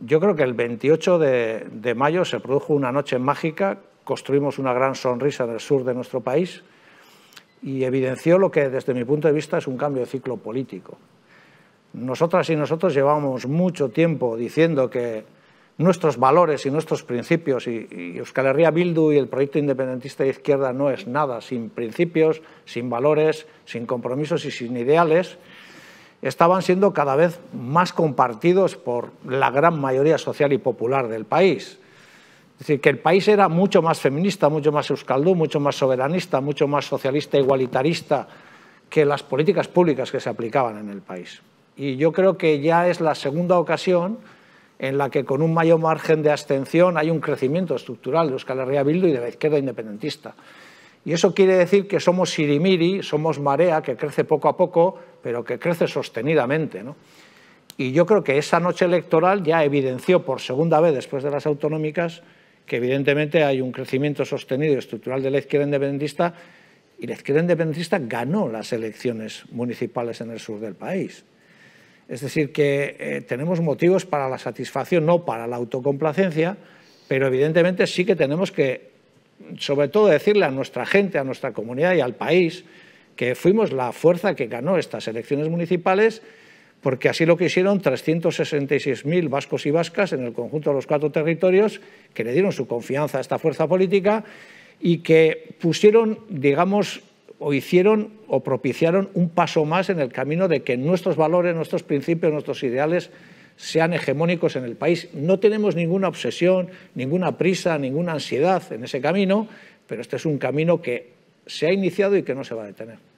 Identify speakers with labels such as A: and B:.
A: Yo creo que el 28 de, mayo se produjo una noche mágica, construimos una gran sonrisa del sur de nuestro país y evidenció lo que desde mi punto de vista es un cambio de ciclo político. Nosotras y nosotros llevamos mucho tiempo diciendo que nuestros valores y nuestros principios, y, Euskal Herria Bildu y el proyecto independentista de izquierda no es nada sin principios, sin valores, sin compromisos y sin ideales, estaban siendo cada vez más compartidos por la gran mayoría social y popular del país. Es decir, que el país era mucho más feminista, mucho más euskaldú, mucho más soberanista, mucho más socialista, igualitarista que las políticas públicas que se aplicaban en el país. Y yo creo que ya es la segunda ocasión en la que con un mayor margen de abstención hay un crecimiento estructural de Euskal Herria y de la izquierda independentista. Y eso quiere decir que somos sirimiri, somos marea que crece poco a poco, pero que crece sostenidamente. Y yo creo que esa noche electoral ya evidenció por segunda vez después de las autonómicas que evidentemente hay un crecimiento sostenido y estructural de la izquierda independentista y la izquierda independentista ganó las elecciones municipales en el sur del país. Es decir, que eh, tenemos motivos para la satisfacción, no para la autocomplacencia, pero evidentemente sí que tenemos que sobre todo decirle a nuestra gente, a nuestra comunidad y al país que fuimos la fuerza que ganó estas elecciones municipales porque así lo quisieron 366.000 vascos y vascas en el conjunto de los cuatro territorios que le dieron su confianza a esta fuerza política y que pusieron, digamos, o hicieron o propiciaron un paso más en el camino de que nuestros valores, nuestros principios, nuestros ideales sean hegemónicos en el país. No tenemos ninguna obsesión, ninguna prisa, ninguna ansiedad en ese camino, pero este es un camino que se ha iniciado y que no se va a detener.